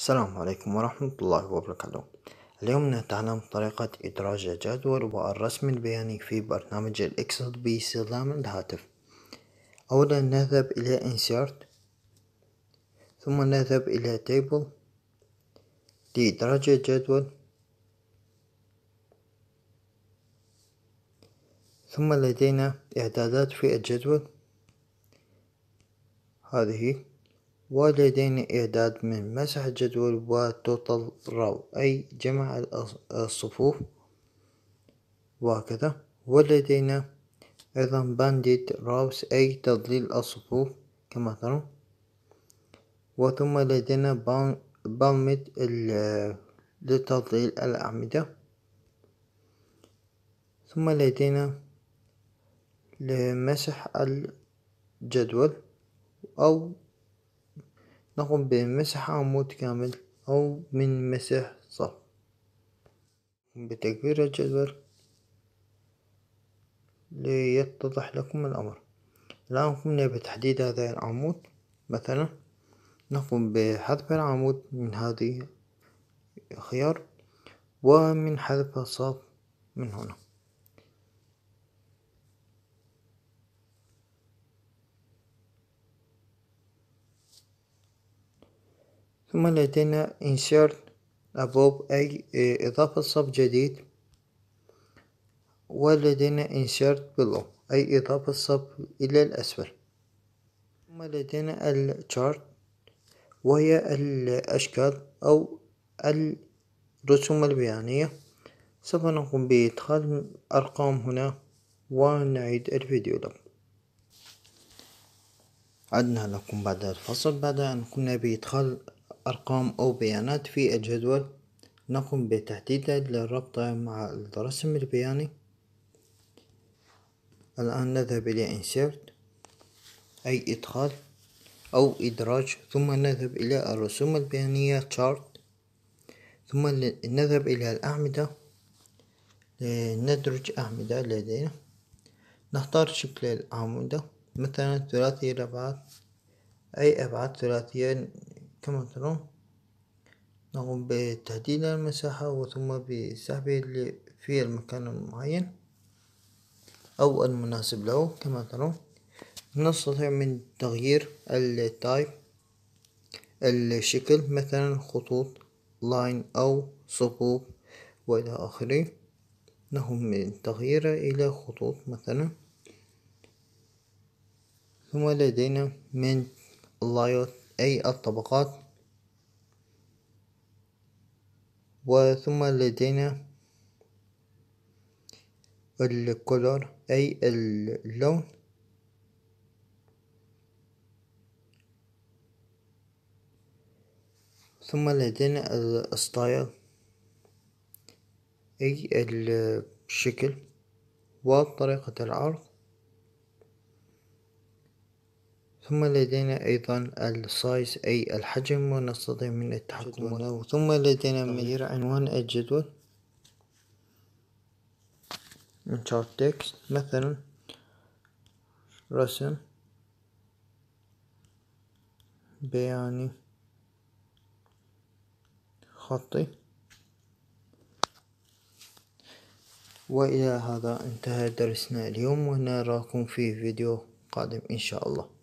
السلام عليكم ورحمة الله وبركاته اليوم نتعلم طريقة إدراج الجدول والرسم البياني في برنامج الإكسل باستخدام الهاتف أولا نذهب إلى Insert ثم نذهب إلى Table لإدراج الجدول ثم لدينا إعدادات في الجدول هذه ولدينا إعداد من مسح جدول وتوتال راو أي جمع الصفوف وهكذا ولدينا أيضا banded راوس أي تضليل الصفوف كما ترون وثم لدينا بامد لتضليل الأعمدة ثم لدينا لمسح الجدول أو نقوم بمسح عمود كامل أو من مسح صف بتكبير الجدول ليتضح لكم الأمر الآن قمنا بتحديد هذا العمود مثلا نقوم بحذف العمود من هذه الخيار ومن حذف الصف من هنا ثم لدينا insert above آه، أي إضافة صف جديد ولدينا insert below أي إضافة صف إلى الأسفل ثم لدينا chart وهي الأشكال أو الرسوم البيانية سوف نقوم بإدخال أرقام هنا ونعيد الفيديو لكم عدنا لكم بعد الفصل بعد أن قمنا بإدخال أرقام أو بيانات في الجدول نقوم بتحديد للربط مع الرسم البياني الآن نذهب إلى Insert أي إدخال أو إدراج ثم نذهب إلى الرسوم البيانية Chart ثم نذهب إلى الأعمدة ندرج أعمدة لدينا نختار شكل الأعمدة مثلا ثلاثي الأبعاد أي أبعاد ثلاثية كما ترون نقوم بتهديد المساحة وثم بسحبه في المكان المعين أو المناسب له كما ترون نستطيع من تغيير التايب الشكل مثلا خطوط لاين أو صبوب وإلى آخره نقوم من تغييره إلى خطوط مثلا ثم لدينا من لايوت أي الطبقات وثم لدينا الكولور أي اللون ثم لدينا الستايل أي الشكل وطريقة العرض ثم لدينا أيضا السايز أي الحجم ونستطيع من التحكم له ثم لدينا طيب. مدير عنوان الجدول من chart text مثلا رسم بياني خطي وإلى هذا انتهى درسنا اليوم ونراكم في فيديو قادم إن شاء الله